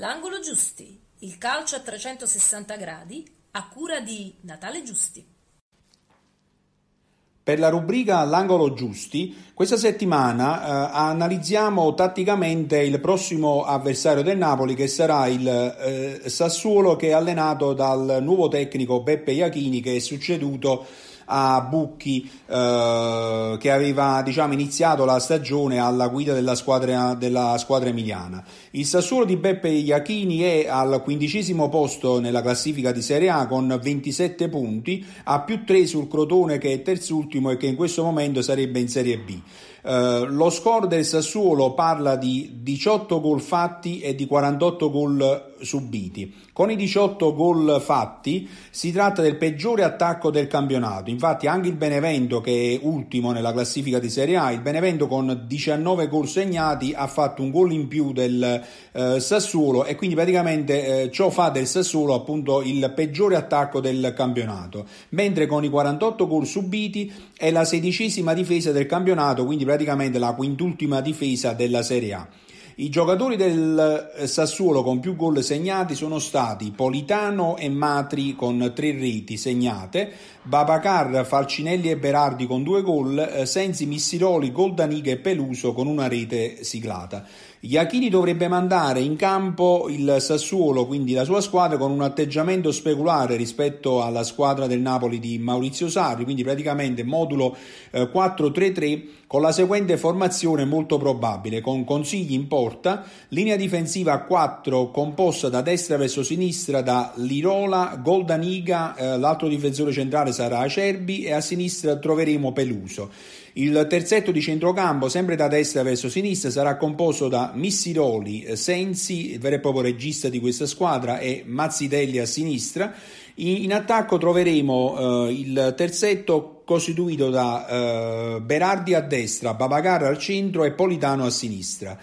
L'angolo Giusti, il calcio a 360 gradi, a cura di Natale Giusti. Per la rubrica L'angolo Giusti, questa settimana eh, analizziamo tatticamente il prossimo avversario del Napoli che sarà il eh, Sassuolo che è allenato dal nuovo tecnico Beppe Iachini che è succeduto a Bucchi eh, che aveva diciamo, iniziato la stagione alla guida della squadra, della squadra emiliana. Il Sassuolo di Beppe Iachini è al quindicesimo posto nella classifica di Serie A con 27 punti, a più 3 sul Crotone che è terzultimo e che in questo momento sarebbe in Serie B. Uh, lo score del Sassuolo parla di 18 gol fatti e di 48 gol subiti. Con i 18 gol fatti si tratta del peggiore attacco del campionato infatti anche il Benevento che è ultimo nella classifica di Serie A, il Benevento con 19 gol segnati ha fatto un gol in più del eh, Sassuolo e quindi praticamente eh, ciò fa del Sassuolo appunto il peggiore attacco del campionato, mentre con i 48 gol subiti è la sedicesima difesa del campionato, quindi praticamente la quintultima difesa della Serie A. I giocatori del eh, Sassuolo con più gol segnati sono stati Politano e Matri con tre reti segnate, Babacar, Falcinelli e Berardi con due gol, eh, Sensi, Missiroli, Goldaniga e Peluso con una rete siglata. Iachini dovrebbe mandare in campo il Sassuolo, quindi la sua squadra, con un atteggiamento speculare rispetto alla squadra del Napoli di Maurizio Sarri, quindi praticamente modulo 4-3-3 eh, con la seguente formazione molto probabile, con consigli in porta, linea difensiva a 4 composta da destra verso sinistra da Lirola, Goldaniga, eh, l'altro difensore centrale sarà Acerbi e a sinistra troveremo Peluso. Il terzetto di centrocampo, sempre da destra verso sinistra, sarà composto da Missiroli, Sensi, il vero e proprio regista di questa squadra, e Mazzitelli a sinistra. In, attacco troveremo eh, il terzetto costituito da eh, Berardi a destra, Babagarra al centro e Politano a sinistra.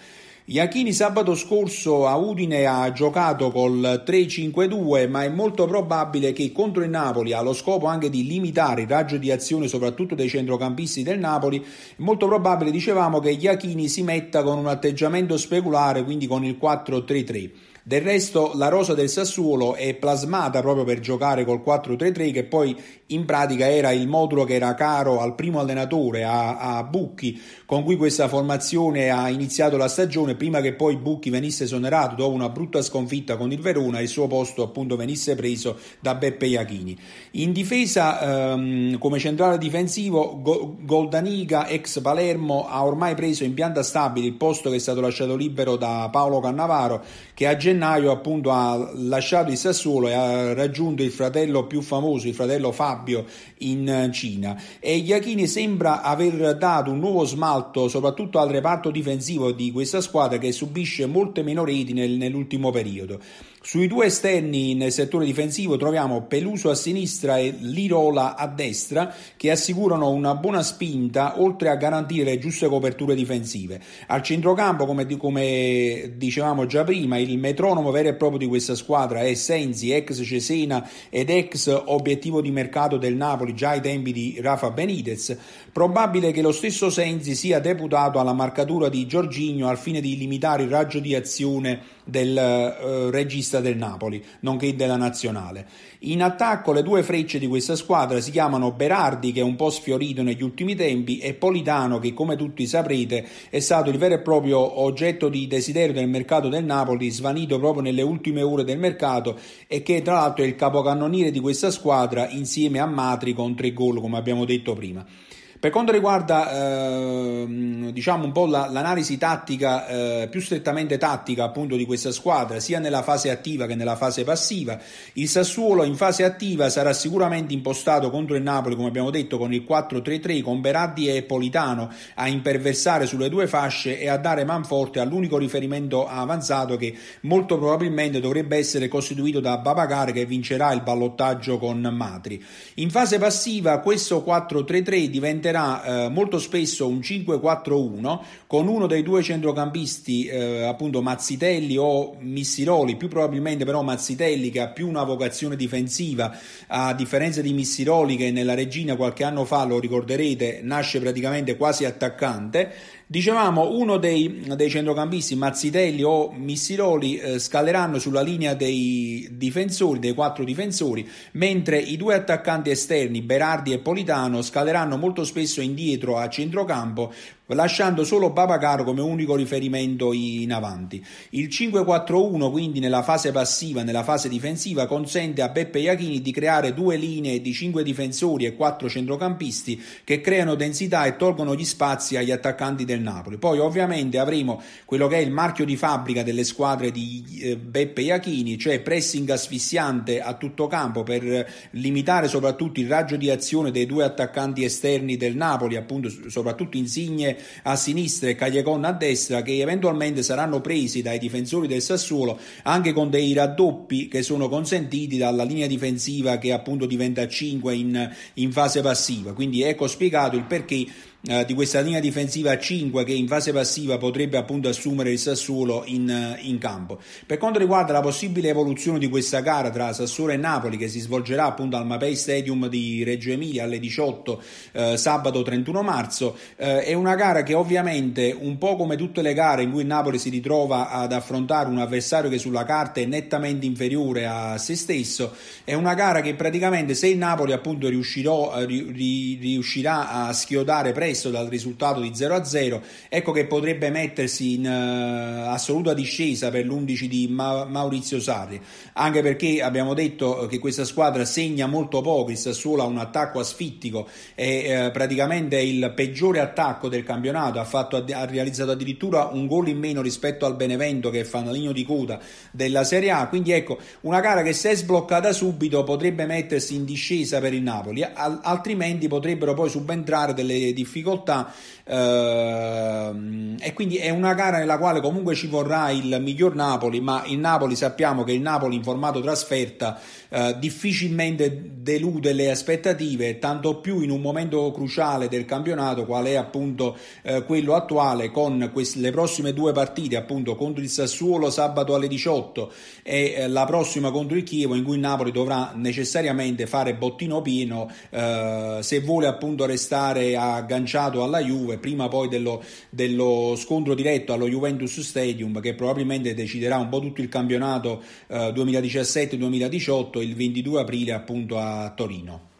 Iachini sabato scorso a Udine ha giocato col 3-5-2 ma è molto probabile che contro il Napoli allo scopo anche di limitare il raggio di azione soprattutto dei centrocampisti del Napoli è molto probabile dicevamo che Iachini si metta con un atteggiamento speculare quindi con il 4-3-3 del resto la rosa del Sassuolo è plasmata proprio per giocare col 4-3-3 che poi in pratica era il modulo che era caro al primo allenatore, a, a Bucchi, con cui questa formazione ha iniziato la stagione prima che poi Bucchi venisse esonerato dopo una brutta sconfitta con il Verona e il suo posto appunto venisse preso da Beppe Iachini. In difesa ehm, come centrale difensivo Go- Goldaniga ex Palermo ha ormai preso in pianta stabile il posto che è stato lasciato libero da Paolo Cannavaro che ha generato gennaio appunto ha lasciato il Sassuolo e ha raggiunto il fratello più famoso, il fratello Fabio in eh, Cina e Iachini sembra aver dato un nuovo smalto soprattutto al reparto difensivo di questa squadra che subisce molte meno reti nel, nell'ultimo periodo. Sui due esterni nel settore difensivo troviamo Peluso a sinistra e Lirola a destra che assicurano una buona spinta oltre a garantire giuste coperture difensive. Al centrocampo come, come dicevamo già prima il metro patronomo vero e proprio di questa squadra è Senzi, ex Cesena ed ex obiettivo di mercato del Napoli già ai tempi di Rafa Benitez. Probabile che lo stesso Senzi sia deputato alla marcatura di Giorginio al fine di limitare il raggio di azione del eh, regista del Napoli, nonché della nazionale. In attacco le due frecce di questa squadra si chiamano Berardi che è un po' sfiorito negli ultimi tempi e Politano che come tutti saprete è stato il vero e proprio oggetto di desiderio del mercato del Napoli, svanito proprio nelle ultime ore del mercato e che tra l'altro è il capocannoniere di questa squadra insieme a Matri con tre gol come abbiamo detto prima. Per quanto riguarda eh, diciamo un po' la, l'analisi tattica, eh, più strettamente tattica appunto di questa squadra, sia nella fase attiva che nella fase passiva, il Sassuolo in fase attiva sarà sicuramente impostato contro il Napoli, come abbiamo detto, con il 4-3-3, con Berardi e Politano a imperversare sulle due fasce e a dare manforte all'unico riferimento avanzato che molto probabilmente dovrebbe essere costituito da Babacar che vincerà il ballottaggio con Matri. In fase passiva questo 4-3-3 diventerà giocherà eh, molto spesso un 5-4-1 con uno dei due centrocampisti, eh, appunto Mazzitelli o Missiroli, più probabilmente però Mazzitelli che ha più una vocazione difensiva, a differenza di Missiroli che nella Regina qualche anno fa, lo ricorderete, nasce praticamente quasi attaccante Dicevamo uno dei, dei centrocampisti, Mazzitelli o Missiroli, eh, scaleranno sulla linea dei difensori, dei quattro difensori, mentre i due attaccanti esterni, Berardi e Politano, scaleranno molto spesso indietro a centrocampo lasciando solo Babacar come unico riferimento in avanti. Il 5-4-1 quindi nella fase passiva nella fase difensiva consente a Beppe Iachini di creare due linee di 5 difensori e 4 centrocampisti che creano densità e tolgono gli spazi agli attaccanti del Napoli. Poi ovviamente avremo quello che è il marchio di fabbrica delle squadre di eh, Beppe Iachini, cioè pressing asfissiante a tutto campo per limitare soprattutto il raggio di azione dei due attaccanti esterni del Napoli, appunto soprattutto Insigne a sinistra e Cagliacon a destra che eventualmente saranno presi dai difensori del Sassuolo anche con dei raddoppi che sono consentiti dalla linea difensiva che appunto diventa 5 in, in fase passiva. Quindi ecco spiegato il perché eh, di questa linea difensiva a 5 che in fase passiva potrebbe appunto assumere il Sassuolo in, eh, in, campo. Per quanto riguarda la possibile evoluzione di questa gara tra Sassuolo e Napoli che si svolgerà appunto al Mapei Stadium di Reggio Emilia alle 18 eh, sabato 31 marzo, eh, è una gara che ovviamente un po' come tutte le gare in cui il Napoli si ritrova ad affrontare un avversario che sulla carta è nettamente inferiore a se stesso, è una gara che praticamente se il Napoli appunto riuscirò, eh, riuscirà a schiodare presto depresso dal risultato di 0-0, a ecco che potrebbe mettersi in uh, assoluta discesa per l'11 di Ma- Maurizio Sarri, anche perché abbiamo detto che questa squadra segna molto poco, il Sassuolo ha un attacco asfittico, è uh, praticamente il peggiore attacco del campionato, ha, fatto, ha realizzato addirittura un gol in meno rispetto al Benevento che è fanalino di coda della Serie A, quindi ecco una gara che se è sbloccata subito potrebbe mettersi in discesa per il Napoli, al- altrimenti potrebbero poi subentrare delle difficoltà difficoltà ehm, e quindi è una gara nella quale comunque ci vorrà il miglior Napoli, ma il Napoli sappiamo che il Napoli in formato trasferta eh, difficilmente delude le aspettative, tanto più in un momento cruciale del campionato qual è appunto eh, quello attuale con le prossime due partite appunto contro il Sassuolo sabato alle 18 e eh, la prossima contro il Chievo in cui il Napoli dovrà necessariamente fare bottino pieno se vuole appunto restare a agganciare lanciato alla Juve prima poi dello, dello, scontro diretto allo Juventus Stadium che probabilmente deciderà un po' tutto il campionato eh, 2017-2018 il 22 aprile appunto a Torino.